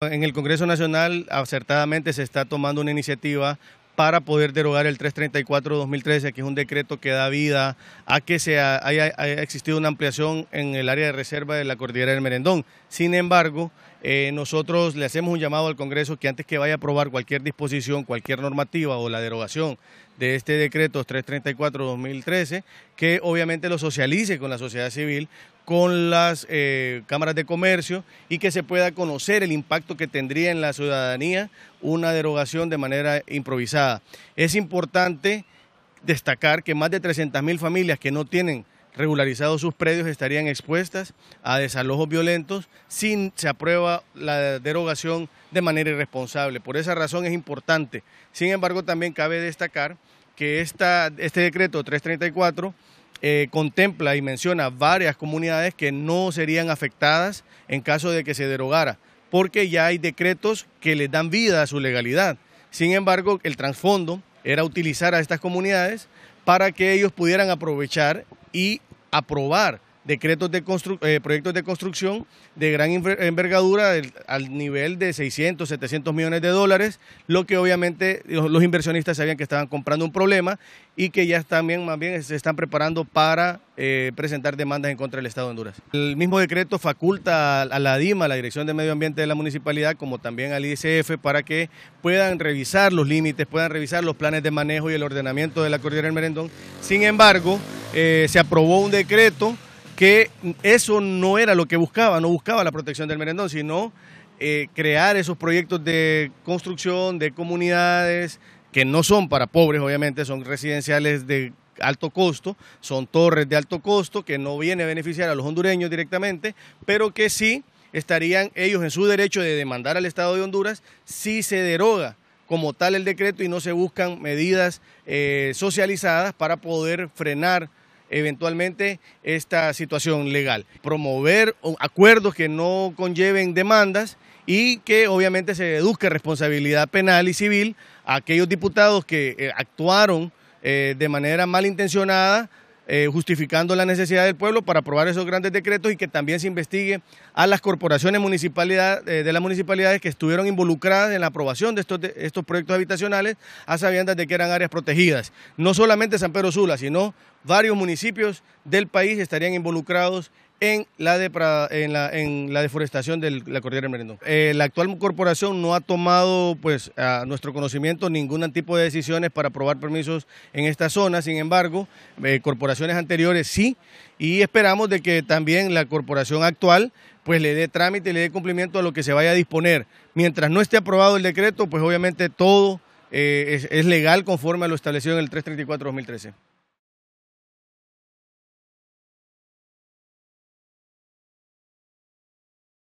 En el Congreso Nacional acertadamente se está tomando una iniciativa para poder derogar el 334-2013, que es un decreto que da vida a que se haya, existido una ampliación en el área de reserva de la cordillera del Merendón. Sin embargo, eh, nosotros le hacemos un llamado al Congreso que antes que vaya a aprobar cualquier disposición, cualquier normativa o la derogación de este decreto 334-2013, que obviamente lo socialice con la sociedad civil, con las eh, cámaras de comercio y que se pueda conocer el impacto que tendría en la ciudadanía una derogación de manera improvisada. Es importante destacar que más de 300.000 familias que no tienen regularizados sus predios estarían expuestas a desalojos violentos si se aprueba la derogación de manera irresponsable. Por esa razón es importante. Sin embargo, también cabe destacar que este decreto 334 eh, contempla y menciona varias comunidades que no serían afectadas en caso de que se derogara, porque ya hay decretos que les dan vida a su legalidad. Sin embargo, el trasfondo era utilizar a estas comunidades para que ellos pudieran aprovechar y aprobar decretos de eh, proyectos de construcción de gran envergadura al nivel de 600, 700 millones de dólares, lo que obviamente los, inversionistas sabían que estaban comprando un problema y que ya también más bien se están preparando para eh, presentar demandas en contra del Estado de Honduras. El mismo decreto faculta a, la DIMA, la Dirección de Medio Ambiente de la Municipalidad, como también al ICF, para que puedan revisar los límites, puedan revisar los planes de manejo y el ordenamiento de la cordillera del Merendón. Sin embargo, eh, se aprobó un decreto que eso no era lo que buscaba, no buscaba la protección del merendón, sino eh, crear esos proyectos de construcción de comunidades que no son para pobres, obviamente, son residenciales de alto costo, son torres de alto costo que no viene a beneficiar a los hondureños directamente, pero que sí estarían ellos en su derecho de demandar al Estado de Honduras si se deroga como tal el decreto y no se buscan medidas eh, socializadas para poder frenar eventualmente esta situación legal. Promover acuerdos que no conlleven demandas y que obviamente se deduzca responsabilidad penal y civil a aquellos diputados que eh, actuaron eh, de manera malintencionada eh, justificando la necesidad del pueblo para aprobar esos grandes decretos y que también se investigue a las corporaciones eh, de las municipalidades que estuvieron involucradas en la aprobación de estos, de estos proyectos habitacionales a sabiendas de que eran áreas protegidas. No solamente San Pedro Sula, sino varios municipios del país estarían involucrados en la, en la, deforestación de la cordillera de Merendón. Eh, la actual corporación no ha tomado, pues, a nuestro conocimiento, ningún tipo de decisiones para aprobar permisos en esta zona. Sin embargo, eh, corporaciones anteriores sí, y esperamos de que también la corporación actual pues le dé trámite, y le dé cumplimiento a lo que se vaya a disponer. Mientras no esté aprobado el decreto, pues obviamente todo eh, es, es legal conforme a lo establecido en el 334-2013.